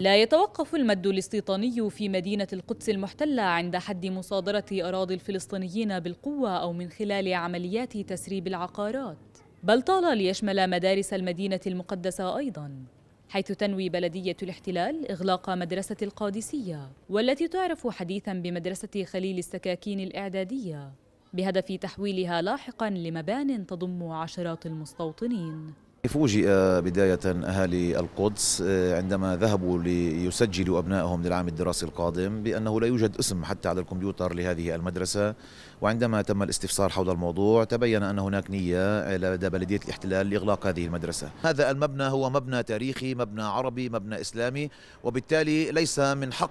لا يتوقف المد الاستيطاني في مدينة القدس المحتلة عند حد مصادرة أراضي الفلسطينيين بالقوة أو من خلال عمليات تسريب العقارات بل طال ليشمل مدارس المدينة المقدسة أيضاً حيث تنوي بلدية الاحتلال إغلاق مدرسة القادسية والتي تعرف حديثاً بمدرسة خليل السكاكين الإعدادية بهدف تحويلها لاحقاً لمبان تضم عشرات المستوطنين فوجئ بداية أهالي القدس آه، عندما ذهبوا ليسجلوا أبنائهم للعام الدراسي القادم بأنه لا يوجد اسم حتى على الكمبيوتر لهذه المدرسة وعندما تم الاستفسار حول الموضوع تبين أن هناك نية لدى بلدية الاحتلال لإغلاق هذه المدرسة هذا المبنى هو مبنى تاريخي مبنى عربي مبنى إسلامي وبالتالي ليس من حق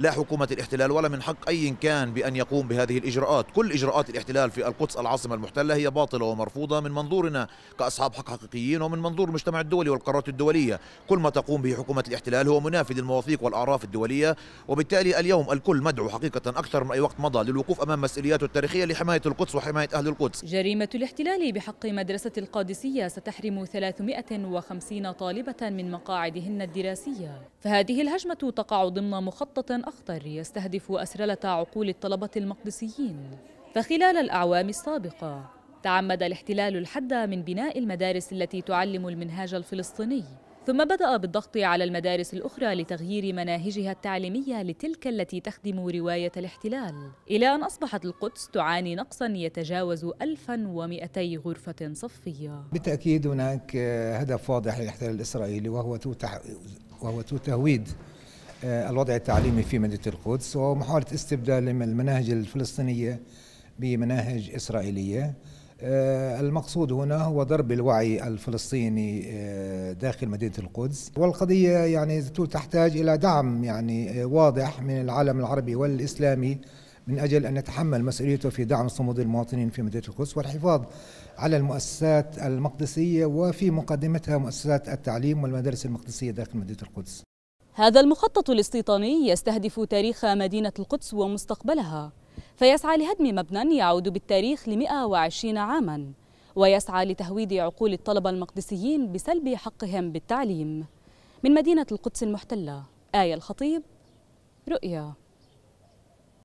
لا حكومة الاحتلال ولا من حق أي كان بأن يقوم بهذه الإجراءات كل إجراءات الاحتلال في القدس العاصمة المحتلة هي باطلة ومرفوضة من منظورنا كأصحاب حق حقيقيين ومن منظور المجتمع الدولي والقرارات الدولية كل ما تقوم به حكومة الاحتلال هو منافي للمواثيق والأعراف الدولية وبالتالي اليوم الكل مدعو حقيقة أكثر من أي وقت مضى للوقوف أمام مسؤولياته التاريخية لحماية القدس وحماية أهل القدس جريمة الاحتلال بحق مدرسة القادسية ستحرم 350 طالبة من مقاعدهن الدراسية فهذه الهجمة تقع ضمن مخطط أخطر يستهدف أسرلة عقول الطلبة المقدسيين فخلال الأعوام السابقة تعمد الاحتلال الحد من بناء المدارس التي تعلم المنهاج الفلسطيني ثم بدأ بالضغط على المدارس الأخرى لتغيير مناهجها التعليمية لتلك التي تخدم رواية الاحتلال إلى أن أصبحت القدس تعاني نقصا يتجاوز 1200 غرفة صفية بالتأكيد هناك هدف واضح للاحتلال الإسرائيلي وهو وهو تهويد آه، الوضع التعليمي في مدينة القدس ومحاولة استبدال المناهج الفلسطينية بمناهج إسرائيلية آه، المقصود هنا هو ضرب الوعي الفلسطيني آه، داخل مدينة القدس والقضية يعني تحتاج إلى دعم يعني واضح من العالم العربي والإسلامي من أجل أن يتحمل مسؤوليته في دعم صمود المواطنين في مدينة القدس والحفاظ على المؤسسات المقدسية وفي مقدمتها مؤسسات التعليم والمدارس المقدسية داخل مدينة القدس هذا المخطط الاستيطاني يستهدف تاريخ مدينة القدس ومستقبلها فيسعى لهدم مبنى يعود بالتاريخ ل 120 عاما ويسعى لتهويد عقول الطلبة المقدسيين بسلب حقهم بالتعليم من مدينة القدس المحتلة آية الخطيب رؤيا